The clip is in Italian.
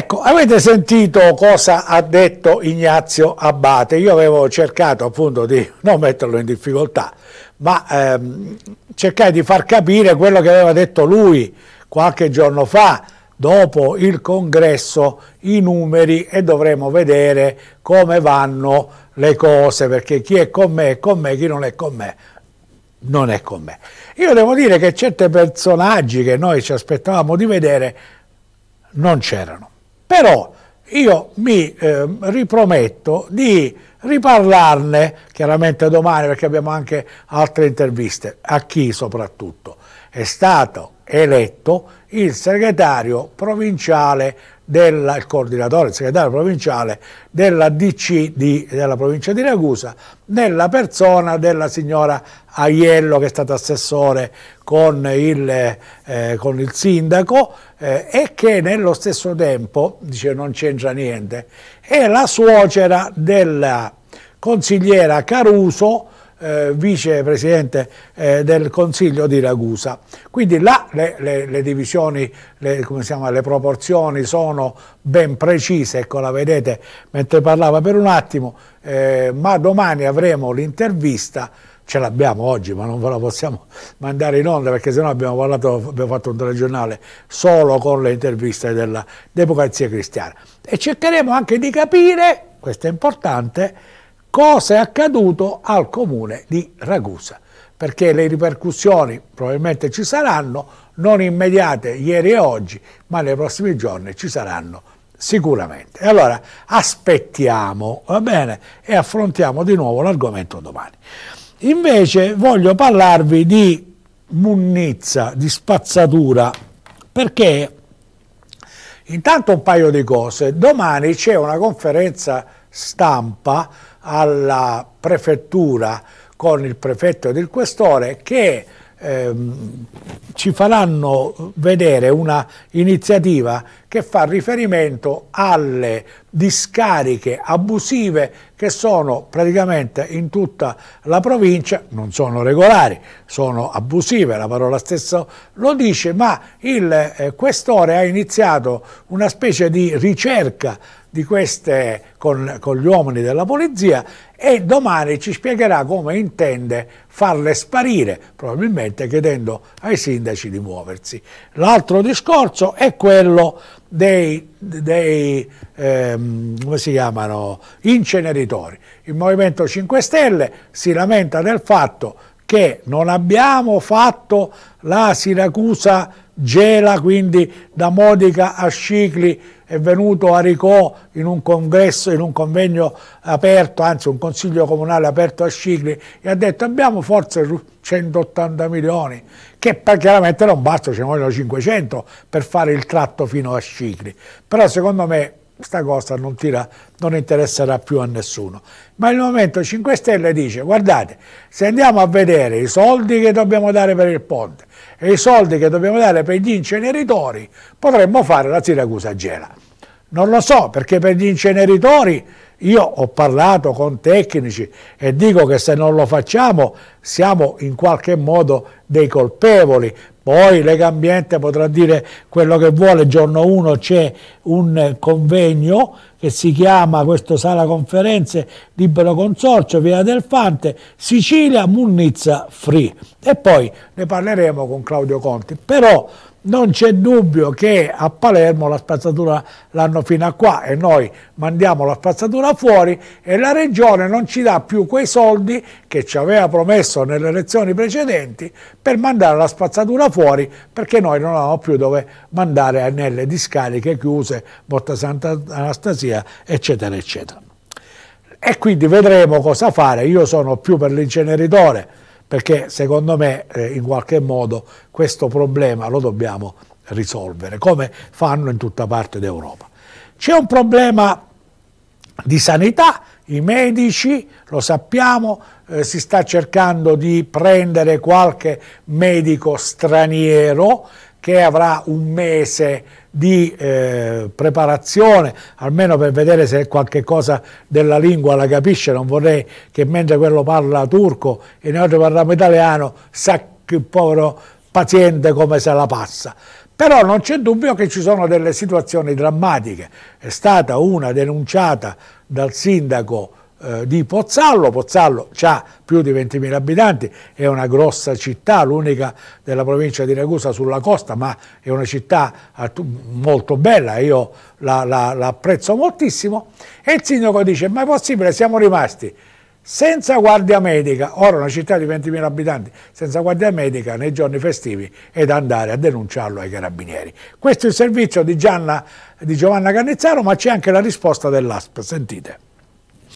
Ecco, avete sentito cosa ha detto Ignazio Abate? Io avevo cercato appunto di non metterlo in difficoltà, ma ehm, cercai di far capire quello che aveva detto lui qualche giorno fa, dopo il congresso, i numeri e dovremo vedere come vanno le cose, perché chi è con me è con me, chi non è con me non è con me. Io devo dire che certi personaggi che noi ci aspettavamo di vedere non c'erano. Però io mi eh, riprometto di riparlarne, chiaramente domani perché abbiamo anche altre interviste, a chi soprattutto è stato eletto il segretario provinciale del il coordinatore, il segretario provinciale della DC di, della provincia di Ragusa, nella persona della signora Aiello che è stata assessore con il, eh, con il sindaco eh, e che nello stesso tempo, dice non c'entra niente, è la suocera della consigliera Caruso eh, vicepresidente eh, del Consiglio di Ragusa. Quindi là le, le, le divisioni, le, chiama, le, proporzioni sono ben precise, ecco la vedete mentre parlava per un attimo, eh, ma domani avremo l'intervista ce l'abbiamo oggi, ma non ve la possiamo mandare in onda perché sennò abbiamo, parlato, abbiamo fatto un telegiornale solo con le interviste della Democrazia Cristiana. E cercheremo anche di capire, questo è importante, cosa è accaduto al comune di Ragusa, perché le ripercussioni probabilmente ci saranno, non immediate ieri e oggi, ma nei prossimi giorni ci saranno sicuramente. allora aspettiamo, va bene, e affrontiamo di nuovo l'argomento domani. Invece voglio parlarvi di munnizza, di spazzatura, perché intanto un paio di cose. Domani c'è una conferenza stampa alla prefettura con il prefetto ed il questore che ehm, ci faranno vedere una iniziativa che fa riferimento alle discariche abusive che sono praticamente in tutta la provincia, non sono regolari, sono abusive, la parola stessa lo dice, ma il eh, questore ha iniziato una specie di ricerca di queste con, con gli uomini della polizia e domani ci spiegherà come intende farle sparire, probabilmente chiedendo ai sindaci di muoversi. L'altro discorso è quello dei, dei ehm, come si chiamano, inceneritori. Il Movimento 5 Stelle si lamenta del fatto che non abbiamo fatto la Siracusa Gela, quindi da Modica a Scicli, è venuto a Ricò in un congresso, in un convegno aperto, anzi un consiglio comunale aperto a Scicli e ha detto abbiamo forse 180 milioni, che chiaramente non basta, ce ne vogliono 500 per fare il tratto fino a Scicli, però secondo me questa cosa non, tira, non interesserà più a nessuno. Ma il Movimento 5 Stelle dice, guardate, se andiamo a vedere i soldi che dobbiamo dare per il ponte e i soldi che dobbiamo dare per gli inceneritori, potremmo fare la Siracusa Gela. Non lo so, perché per gli inceneritori io ho parlato con tecnici e dico che se non lo facciamo siamo in qualche modo dei colpevoli. Poi Lega Ambiente potrà dire quello che vuole, giorno 1 c'è un convegno che si chiama questo sala conferenze libero consorzio Via del Fante Sicilia Munizza, Free e poi ne parleremo con Claudio Conti. Però non c'è dubbio che a Palermo la spazzatura l'hanno fino a qua e noi mandiamo la spazzatura fuori e la regione non ci dà più quei soldi che ci aveva promesso perso nelle elezioni precedenti per mandare la spazzatura fuori perché noi non avevamo più dove mandare nelle discariche chiuse, Botta Santa Anastasia, eccetera, eccetera. E quindi vedremo cosa fare. Io sono più per l'inceneritore perché secondo me eh, in qualche modo questo problema lo dobbiamo risolvere, come fanno in tutta parte d'Europa. C'è un problema di sanità i medici, lo sappiamo, eh, si sta cercando di prendere qualche medico straniero che avrà un mese di eh, preparazione, almeno per vedere se qualche cosa della lingua la capisce, non vorrei che mentre quello parla turco e noi parliamo italiano, sa che il povero paziente come se la passa. Però non c'è dubbio che ci sono delle situazioni drammatiche, è stata una denunciata dal sindaco eh, di Pozzallo, Pozzallo ha più di 20.000 abitanti, è una grossa città, l'unica della provincia di Ragusa sulla costa, ma è una città molto bella, io la, la, la apprezzo moltissimo, e il sindaco dice ma è possibile, siamo rimasti senza guardia medica. Ora una città di 20.000 abitanti senza guardia medica nei giorni festivi è da andare a denunciarlo ai carabinieri. Questo è il servizio di, Gianna, di Giovanna Cannizzaro, ma c'è anche la risposta dell'ASP, sentite.